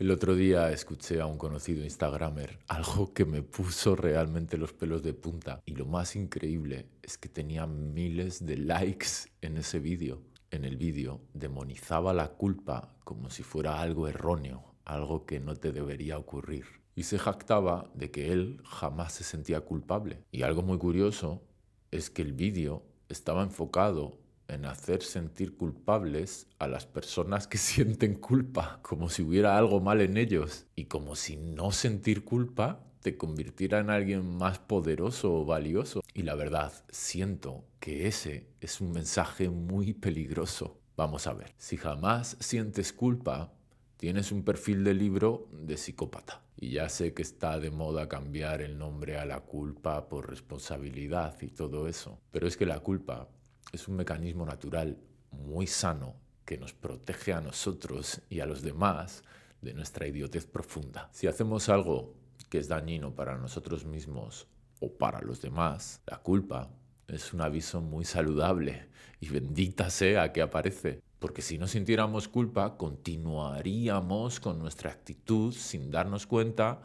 El otro día escuché a un conocido Instagramer algo que me puso realmente los pelos de punta. Y lo más increíble es que tenía miles de likes en ese vídeo. En el vídeo demonizaba la culpa como si fuera algo erróneo, algo que no te debería ocurrir. Y se jactaba de que él jamás se sentía culpable. Y algo muy curioso es que el vídeo estaba enfocado en hacer sentir culpables a las personas que sienten culpa, como si hubiera algo mal en ellos. Y como si no sentir culpa te convirtiera en alguien más poderoso o valioso. Y la verdad, siento que ese es un mensaje muy peligroso. Vamos a ver, si jamás sientes culpa, tienes un perfil de libro de psicópata. Y ya sé que está de moda cambiar el nombre a la culpa por responsabilidad y todo eso, pero es que la culpa es un mecanismo natural muy sano que nos protege a nosotros y a los demás de nuestra idiotez profunda. Si hacemos algo que es dañino para nosotros mismos o para los demás, la culpa es un aviso muy saludable y bendita sea que aparece. Porque si no sintiéramos culpa, continuaríamos con nuestra actitud sin darnos cuenta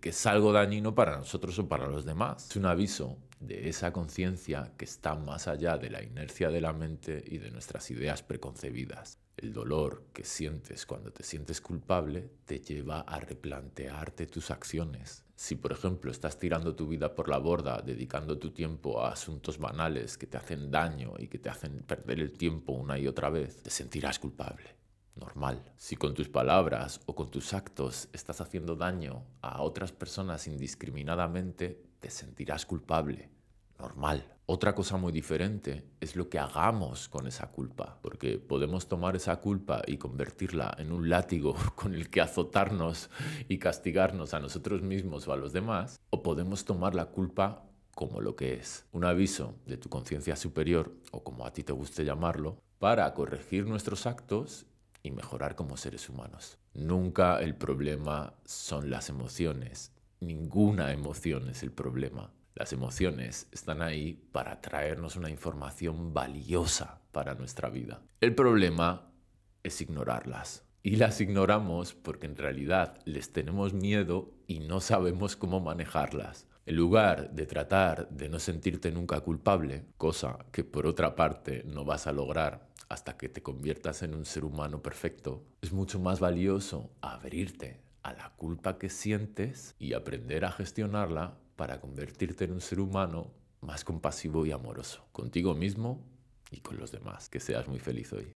que es algo dañino para nosotros o para los demás. Es un aviso de esa conciencia que está más allá de la inercia de la mente y de nuestras ideas preconcebidas. El dolor que sientes cuando te sientes culpable te lleva a replantearte tus acciones. Si, por ejemplo, estás tirando tu vida por la borda, dedicando tu tiempo a asuntos banales que te hacen daño y que te hacen perder el tiempo una y otra vez, te sentirás culpable normal. Si con tus palabras o con tus actos estás haciendo daño a otras personas indiscriminadamente, te sentirás culpable. Normal. Otra cosa muy diferente es lo que hagamos con esa culpa, porque podemos tomar esa culpa y convertirla en un látigo con el que azotarnos y castigarnos a nosotros mismos o a los demás, o podemos tomar la culpa como lo que es, un aviso de tu conciencia superior, o como a ti te guste llamarlo, para corregir nuestros actos y mejorar como seres humanos. Nunca el problema son las emociones. Ninguna emoción es el problema. Las emociones están ahí para traernos una información valiosa para nuestra vida. El problema es ignorarlas. Y las ignoramos porque en realidad les tenemos miedo y no sabemos cómo manejarlas. En lugar de tratar de no sentirte nunca culpable, cosa que por otra parte no vas a lograr hasta que te conviertas en un ser humano perfecto, es mucho más valioso abrirte a la culpa que sientes y aprender a gestionarla para convertirte en un ser humano más compasivo y amoroso, contigo mismo y con los demás. Que seas muy feliz hoy.